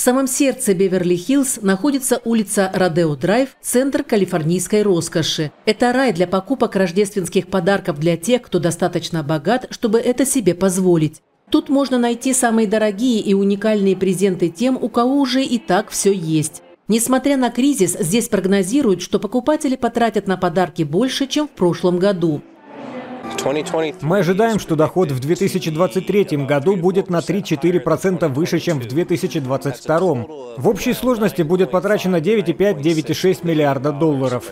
В самом сердце Беверли-Хиллз находится улица Родео-Драйв, центр калифорнийской роскоши. Это рай для покупок рождественских подарков для тех, кто достаточно богат, чтобы это себе позволить. Тут можно найти самые дорогие и уникальные презенты тем, у кого уже и так все есть. Несмотря на кризис, здесь прогнозируют, что покупатели потратят на подарки больше, чем в прошлом году. Мы ожидаем, что доход в 2023 году будет на 3-4% выше, чем в 2022. В общей сложности будет потрачено 9,5-9,6 миллиарда долларов.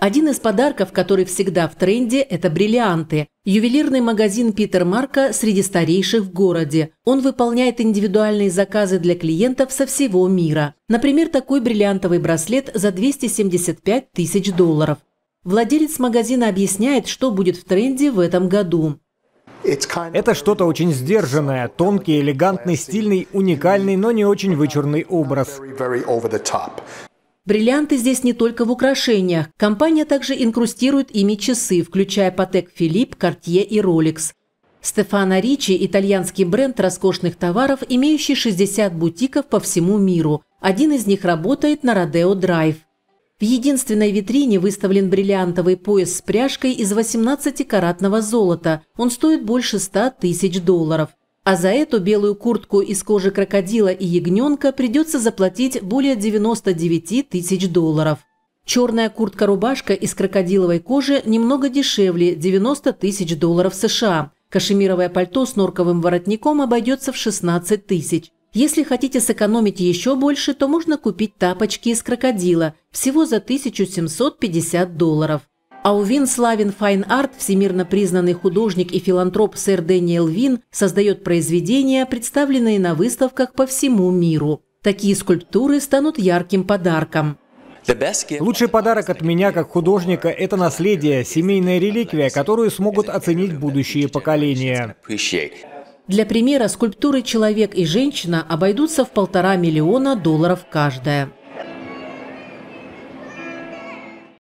Один из подарков, который всегда в тренде, это бриллианты. Ювелирный магазин Питер Марка среди старейших в городе. Он выполняет индивидуальные заказы для клиентов со всего мира. Например, такой бриллиантовый браслет за 275 тысяч долларов. Владелец магазина объясняет, что будет в тренде в этом году. Это что-то очень сдержанное, тонкий, элегантный, стильный, уникальный, но не очень вычурный образ. Бриллианты здесь не только в украшениях. Компания также инкрустирует ими часы, включая Патек, Филипп, Cartier и Rolex. Стефана Ричи – итальянский бренд роскошных товаров, имеющий 60 бутиков по всему миру. Один из них работает на Родео Драйв. В единственной витрине выставлен бриллиантовый пояс с пряжкой из 18-каратного золота. Он стоит больше 100 тысяч долларов. А за эту белую куртку из кожи крокодила и ягненка придется заплатить более 99 тысяч долларов. Черная куртка-рубашка из крокодиловой кожи немного дешевле – 90 тысяч долларов США. Кашемировое пальто с норковым воротником обойдется в 16 тысяч. Если хотите сэкономить еще больше, то можно купить тапочки из крокодила всего за 1750 долларов. А у Вин Славин Файн Арт всемирно признанный художник и филантроп сэр Дэниел Вин, создает произведения, представленные на выставках по всему миру. Такие скульптуры станут ярким подарком. Лучший подарок от меня как художника – это наследие, семейная реликвия, которую смогут оценить будущие поколения. Для примера, скульптуры «Человек и женщина» обойдутся в полтора миллиона долларов каждая.